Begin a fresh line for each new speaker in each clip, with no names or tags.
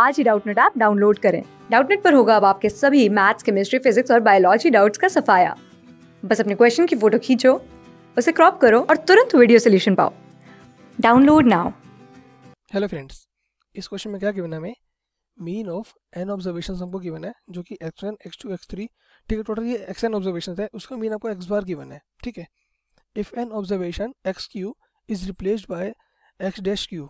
आज ही Doubtnut app download करें डाउटनेट पर होगा अब आपके सभी मैथ्स केमिस्ट्री फिजिक्स और बायोलॉजी डाउट्स का सफाया बस अपने क्वेश्चन की फोटो खींचो उसे क्रॉप करो और तुरंत वीडियो सोल्यूशन पाओ डाउनलोड नाउ
हेलो फ्रेंड्स इस क्वेश्चन में क्या गिवन है हमें मीन ऑफ एन ऑब्जर्वेशन हमको गिवन है जो कि x one x two x three ठीक है टोटल ये एक्स एन ऑब्जर्वेशन है उसका मीन आपको एक्स बार गिवन है ठीक है if an observation x q is replaced by x dash q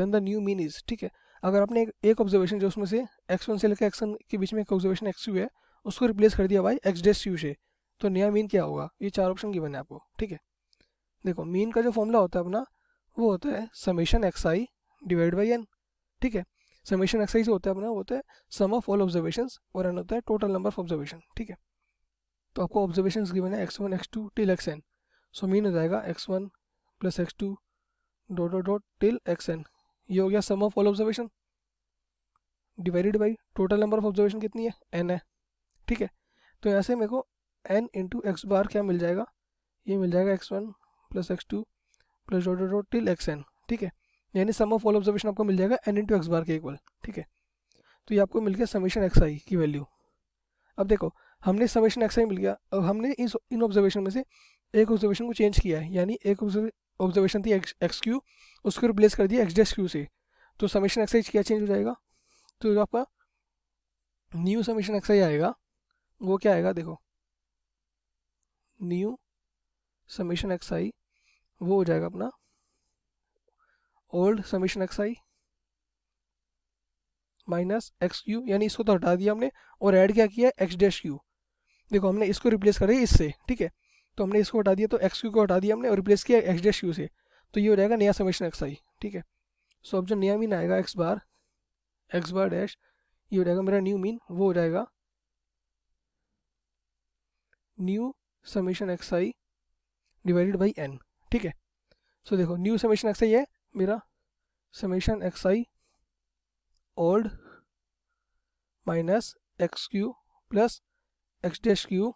then the new mean is ठीक है अगर आपने एक, ऑब्जर्वेशन जो उसमें से एक्स वन से लेकर एक्स के बीच में एक ऑब्जर्वेशन एक्स यू है उसको रिप्लेस कर दिया बाई एक्स डेस यू से तो नया मीन क्या होगा ये चार ऑप्शन की है आपको ठीक है देखो मीन का जो फॉर्मूला होता है अपना वो होता है summation x i divide by n ठीक है समेशन एक्स आई जो होता है अपना वो होता है सम ऑफ ऑल ऑब्जर्वेशन और एन होता है टोटल नंबर ऑफ ऑब्जर्वेशन ठीक है तो आपको ऑब्जर्वेशन गिवन है x one x two till x n so mean हो जाएगा x one plus x two dot dot dot till x n ये हो गया sum of all observation divided by total number of observation कितनी है N है ठीक है तो यहाँ से मेरे को एन इंटू एक्स बार क्या मिल जाएगा ये मिल जाएगा x one plus x two plus dot dot till x n ठीक है यानी सम ऑफ ऑल ऑब्जर्वेशन आपको मिल जाएगा एन इंटू एक्स बार के इक्वल ठीक है तो ये आपको मिल गया समेशन एक्स आई की वैल्यू अब देखो हमने समेशन एक्स आई मिल गया अब हमने इस इन ऑब्जर्वेशन में से एक ऑब्जर्वेशन को चेंज किया है यानी एक ऑब्जर्वेशन थी एक्स क्यू उसको रिप्लेस कर दिया एक्स क्यू से तो समीशन एक्साइज क्या चेंज हो जाएगा तो जो आपका न्यू समीशन एक्स आई आएगा वो क्या आएगा देखो न्यू समीशन एक्स आई वो हो जाएगा अपना old summation x i minus x q यानी इसको तो हटा दिया हमने और ऐड क्या किया एक्स डैश क्यू देखो हमने इसको रिप्लेस दिया इससे ठीक है तो हमने इसको हटा दिया तो एक्स क्यू को हटा दिया हमने और रिप्लेस किया एक्स डैश क्यू से तो ये हो जाएगा नया समेशन एक्स आई ठीक है सो अब जो नया मीन आएगा x bar x bar dash ये हो जाएगा मेरा न्यू मीन वो हो जाएगा new summation x i divided by n ठीक है सो देखो न्यू समेशन एक्स आई है मेरा summation x i old minus x q plus x dash q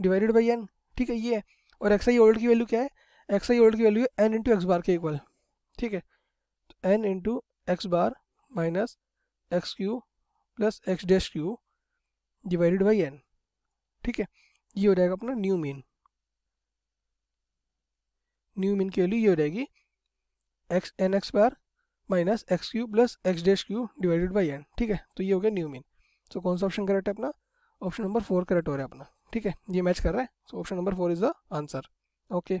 divided by n ठीक है ये है और एक्स आई ओल्ड की वैल्यू क्या है एक्स आई ओल्ड की वैल्यू है एन इंटू एक्स बार के इक्वल ठीक है तो n into x bar minus x q plus x dash q divided by n ठीक है ये हो जाएगा अपना न्यू मीन न्यू मीन की वैल्यू ये हो जाएगी x n x bar minus x q plus x dash q divided by n ठीक है तो ये हो गया न्यू मीन सो तो कौन सा ऑप्शन करेक्ट है अपना ऑप्शन नंबर फोर करेक्ट हो रहा है अपना ठीक है ये मैच कर रहा है सो तो option number four is the answer okay